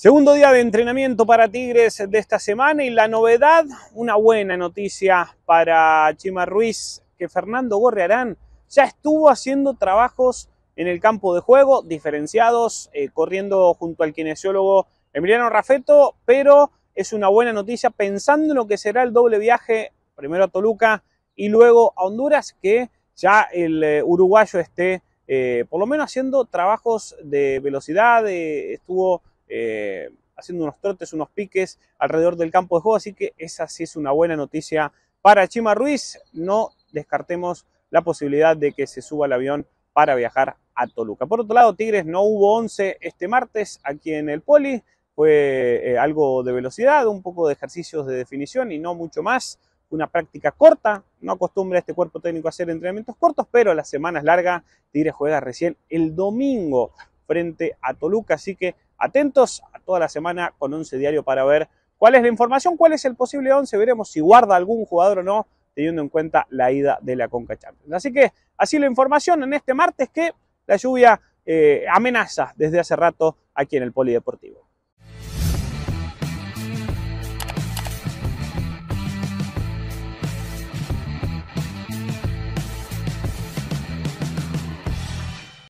Segundo día de entrenamiento para Tigres de esta semana y la novedad, una buena noticia para Chima Ruiz, que Fernando Gorrearán ya estuvo haciendo trabajos en el campo de juego, diferenciados, eh, corriendo junto al kinesiólogo Emiliano Rafeto, pero es una buena noticia pensando en lo que será el doble viaje, primero a Toluca y luego a Honduras, que ya el eh, uruguayo esté eh, por lo menos haciendo trabajos de velocidad, estuvo eh, haciendo unos trotes, unos piques alrededor del campo de juego, así que esa sí es una buena noticia para Chima Ruiz. No descartemos la posibilidad de que se suba al avión para viajar a Toluca. Por otro lado, Tigres no hubo 11 este martes aquí en el Poli, fue eh, algo de velocidad, un poco de ejercicios de definición y no mucho más. Una práctica corta, no acostumbra este cuerpo técnico a hacer entrenamientos cortos, pero la semana es larga. Tigres juega recién el domingo frente a Toluca, así que Atentos a toda la semana con 11 diario para ver cuál es la información, cuál es el posible 11. Veremos si guarda algún jugador o no, teniendo en cuenta la ida de la Conca Champions. Así que así la información en este martes que la lluvia eh, amenaza desde hace rato aquí en el Polideportivo.